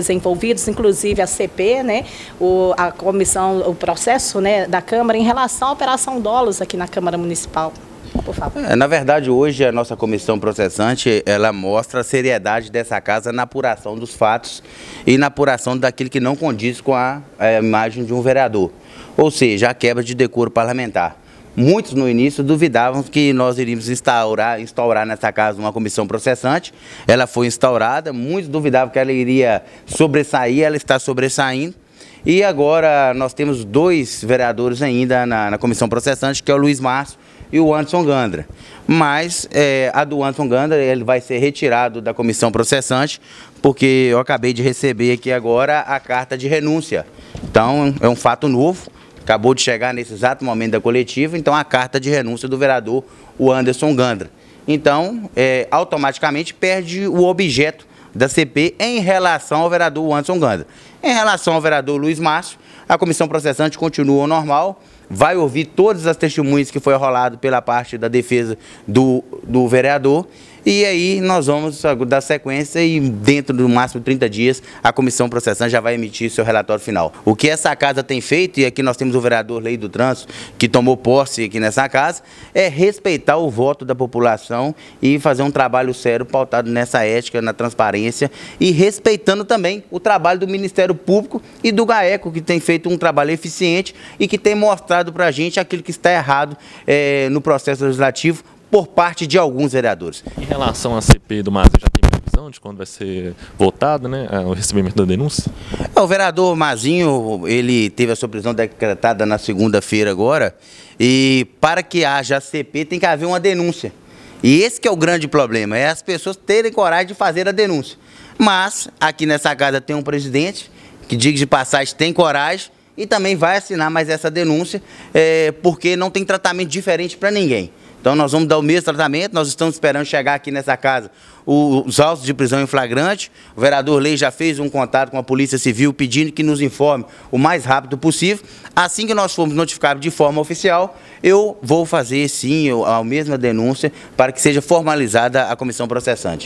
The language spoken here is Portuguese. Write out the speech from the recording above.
desenvolvidos, inclusive a CP, né, o, a comissão, o processo né, da Câmara em relação à operação Dolos aqui na Câmara Municipal. favor. É, na verdade, hoje a nossa comissão processante, ela mostra a seriedade dessa casa na apuração dos fatos e na apuração daquilo que não condiz com a, a é, imagem de um vereador. Ou seja, a quebra de decoro parlamentar. Muitos no início duvidavam que nós iríamos instaurar, instaurar nessa casa uma comissão processante. Ela foi instaurada, muitos duvidavam que ela iria sobressair, ela está sobressaindo. E agora nós temos dois vereadores ainda na, na comissão processante, que é o Luiz Márcio e o Anderson Gandra. Mas é, a do Anderson Gandra ele vai ser retirado da comissão processante, porque eu acabei de receber aqui agora a carta de renúncia. Então é um fato novo. Acabou de chegar nesse exato momento da coletiva, então a carta de renúncia do vereador, o Anderson Gandra. Então, é, automaticamente perde o objeto da CP em relação ao vereador Anderson Gandra. Em relação ao vereador Luiz Márcio, a comissão processante continua normal, vai ouvir todas as testemunhas que foi rolado pela parte da defesa do, do vereador e aí nós vamos dar sequência e dentro do máximo 30 dias a comissão processante já vai emitir seu relatório final. O que essa casa tem feito, e aqui nós temos o vereador Lei do Trânsito, que tomou posse aqui nessa casa, é respeitar o voto da população e fazer um trabalho sério pautado nessa ética, na transparência e respeitando também o trabalho do Ministério Público e do GAECO, que tem feito um trabalho eficiente e que tem mostrado para a gente aquilo que está errado é, no processo legislativo por parte de alguns vereadores. Em relação à CP do Mazinho, já tem previsão de quando vai ser votado né, é, o recebimento da denúncia? É, o vereador Mazinho, ele teve a sua prisão decretada na segunda-feira agora, e para que haja a CP tem que haver uma denúncia. E esse que é o grande problema, é as pessoas terem coragem de fazer a denúncia. Mas, aqui nessa casa tem um presidente, que diga de passagem tem coragem, e também vai assinar mais essa denúncia, é, porque não tem tratamento diferente para ninguém. Então nós vamos dar o mesmo tratamento, nós estamos esperando chegar aqui nessa casa os autos de prisão em flagrante. O vereador Lei já fez um contato com a Polícia Civil pedindo que nos informe o mais rápido possível. Assim que nós formos notificados de forma oficial, eu vou fazer sim a mesma denúncia para que seja formalizada a comissão processante.